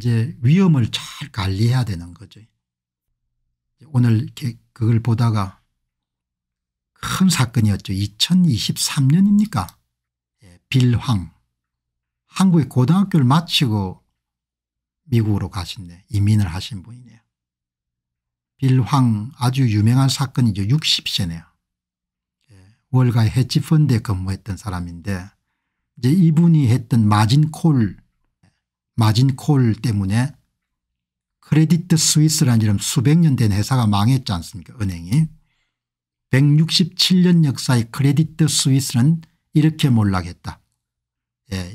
이제 위험을 잘 관리해야 되는 거죠. 오늘 그걸 보다가 큰 사건이었죠. 2023년입니까? 예, 빌황. 한국의 고등학교를 마치고 미국으로 가신네 이민을 하신 분이네요. 빌황 아주 유명한 사건이죠. 60세네요. 예, 월가의 해치펀드에 근무했던 사람인데 이제 이분이 했던 마진콜 마진콜 때문에 크레디트 스위스라는 이름 수백 년 된 회사가 망했지 않습니까 은행이 167년 역사의 크레디트 스위스는 이렇게 몰락했다. 예,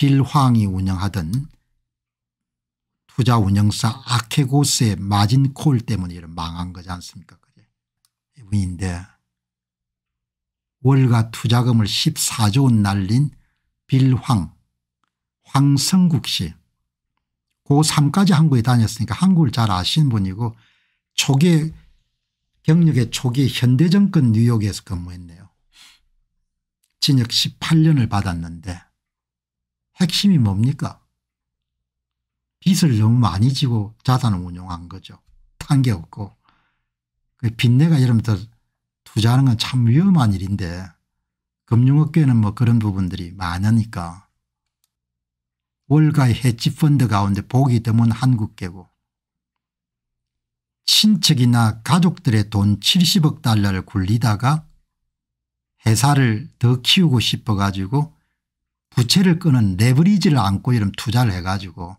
이빌 황이 운영하던 투자 운영사 아케고스의 마진콜 때문에 이런 망한 거지 않습니까 그게 이분인데 월가 투자금을 14조 원 날린 빌황 황성국 씨 고3까지 한국에 다녔으니까 한국을 잘 아시는 분이고 초기 경력의 초기 현대정권 뉴욕에서 근무했네요. 징역 18년을 받았는데 핵심이 뭡니까 빚을 너무 많이 지고 자산을 운용한 거죠. 탄 게 없고 그 빚내가 여러분들 투자하는 건 참 위험한 일인데 금융업계는 뭐 그런 부분들이 많으니까 월가의 해치펀드 가운데 보기 드문 한국계고 친척이나 가족들의 돈 70억 달러를 굴리다가 회사를 더 키우고 싶어 가지고 부채를 끄는 레버리지를 안고 이런 투자를 해가지고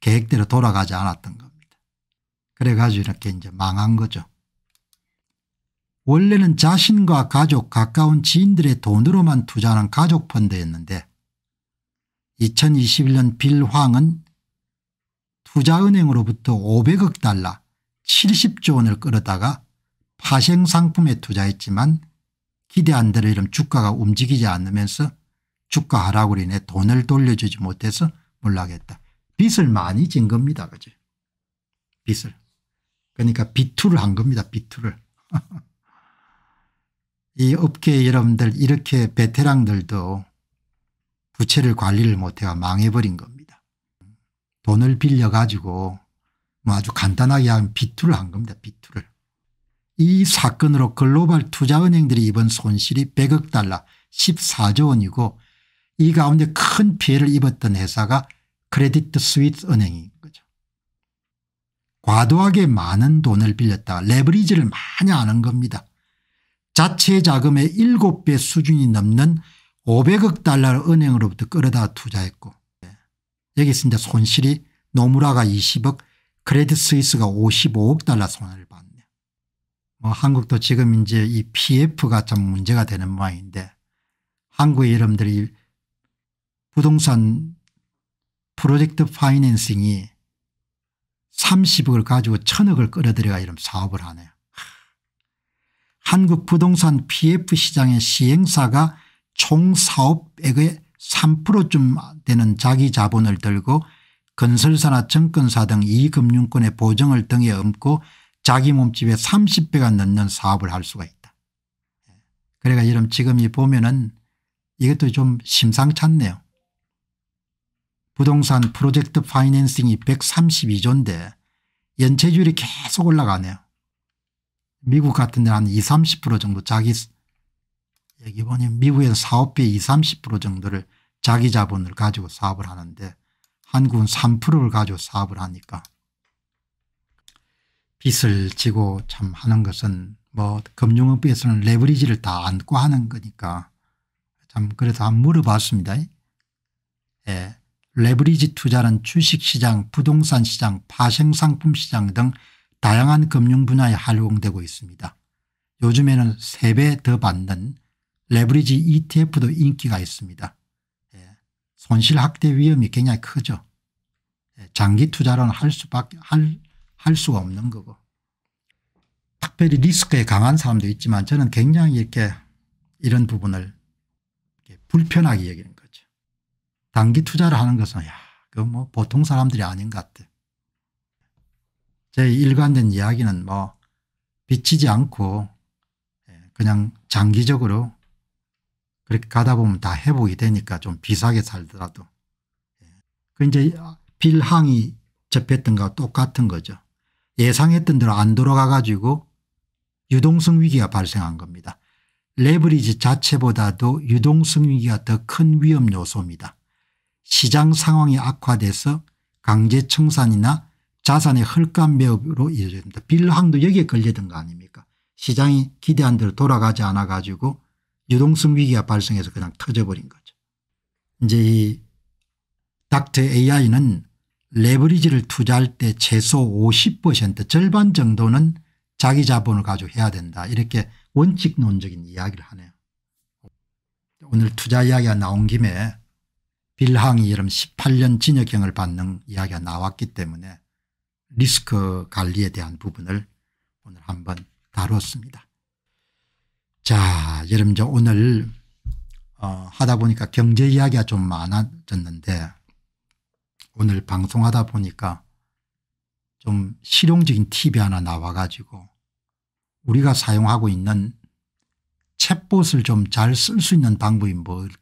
계획대로 돌아가지 않았던 겁니다. 그래가지고 이렇게 이제 망한 거죠. 원래는 자신과 가족 가까운 지인들의 돈으로만 투자하는 가족펀드였는데 2021년 빌황은 투자은행으로부터 500억 달러 70조 원을 끌어다가 파생상품에 투자했지만 기대 한 대로 이런 주가가 움직이지 않으면서 주가 하락으로 인해 돈을 돌려주지 못해서 몰락했다. 빚을 많이 진 겁니다. 그죠? 빚을. 그러니까 비투를 한 겁니다. 비투를. 이 업계 여러분들 이렇게 베테랑들도 부채를 관리를 못해가 망해버린 겁니다. 돈을 빌려가지고 뭐 아주 간단하게 하면 비투를 한 겁니다. 비투를. 이 사건으로 글로벌 투자은행들이 입은 손실이 100억 달러 14조 원이고 이 가운데 큰 피해를 입었던 회사가 크레디트 스위스 은행인 거죠. 과도하게 많은 돈을 빌렸다 레버리지를 많이 아는 겁니다. 자체 자금의 7배 수준이 넘는 500억 달러를 은행으로부터 끌어다 투자했고 여기서 이제 손실이 노무라가 20억 크레딧 스위스가 55억 달러 손해를 봤네요. 뭐 한국도 지금 이제 이 pf가 참 문제가 되는 모양인데 한국의 여러분들이 부동산 프로젝트 파이낸싱이 30억을 가지고 1000억을 끌어들여가 이런 사업을 하네요. 한국 부동산 pf 시장의 시행사가 총 사업액의 3%쯤 되는 자기 자본을 들고 건설사나 증권사 등 이금융권의 보증을 등에 얹고 자기 몸집에 30배가 넘는 사업을 할 수가 있다. 그러니까 이런 지금 이 보면은 이것도 좀 심상찮네요. 부동산 프로젝트 파이낸싱이 132조인데 연체율이 계속 올라가네요. 미국 같은 데는 한 20, 30% 정도 자기 여기 예, 보면 미국에서 사업비20 30% 정도를 자기 자본을 가지고 사업을 하는데 한국은 3%를 가지고 사업을 하니까 빚을 지고 참 하는 것은 뭐 금융업에서는 레버리지를 다 안고 하는 거니까 참 그래서 한번 물어봤습니다. 예. 레버리지 투자는 주식시장 부동산 시장 파생상품 시장 등 다양한 금융 분야에 활용되고 있습니다. 요즘에는 3배 더 받는 레버리지 ETF도 인기가 있습니다. 예. 손실 확대 위험이 굉장히 크죠. 예. 장기 투자로는 할 수밖에 할, 할 수가 없는 거고 특별히 리스크에 강한 사람도 있지만 저는 굉장히 이렇게 이런 부분을 이렇게 불편하게 여기는 거죠. 단기 투자를 하는 것은 야, 그 뭐 보통 사람들이 아닌 것 같아. 제 일관된 이야기는 뭐 비치지 않고 예, 그냥 장기적으로 그렇게 가다 보면 다 회복이 되니까 좀 비싸게 살더라도. 예. 그 이제 빌항이 접했던 거와 똑같은 거죠. 예상했던 대로 안 돌아가 가지고 유동성 위기가 발생한 겁니다. 레버리지 자체보다도 유동성 위기가 더 큰 위험 요소입니다. 시장 상황이 악화돼서 강제 청산이나 자산의 헐값 매업으로 이어집니다. 빌항도 여기에 걸리던 거 아닙니까 시장이 기대한 대로 돌아가지 않아 가지고 유동성 위기가 발생해서 그냥 터져버린 거죠. 이제 이 닥터 AI는 레버리지를 투자할 때 최소 50% 절반 정도는 자기 자본을 가지고 해야 된다 이렇게 원칙론적인 이야기를 하네요. 오늘 투자 이야기가 나온 김에 빌항이 여름 18년 징역형을 받는 이야기가 나왔기 때문에 리스크 관리에 대한 부분을 오늘 한번 다뤘습니다. 자, 여러분 저 오늘 어, 하다 보니까 경제 이야기가 좀 많아졌는데 오늘 방송하다 보니까 좀 실용적인 팁이 하나 나와 가지고 우리가 사용하고 있는 챗봇을 좀 잘 쓸 수 있는 방법이 뭘까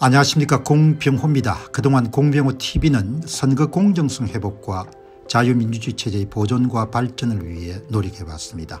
안녕하십니까 공병호입니다. 그동안 공병호 tv는 선거 공정성 회복과 자유민주주의 체제의 보존과 발전을 위해 노력해왔습니다.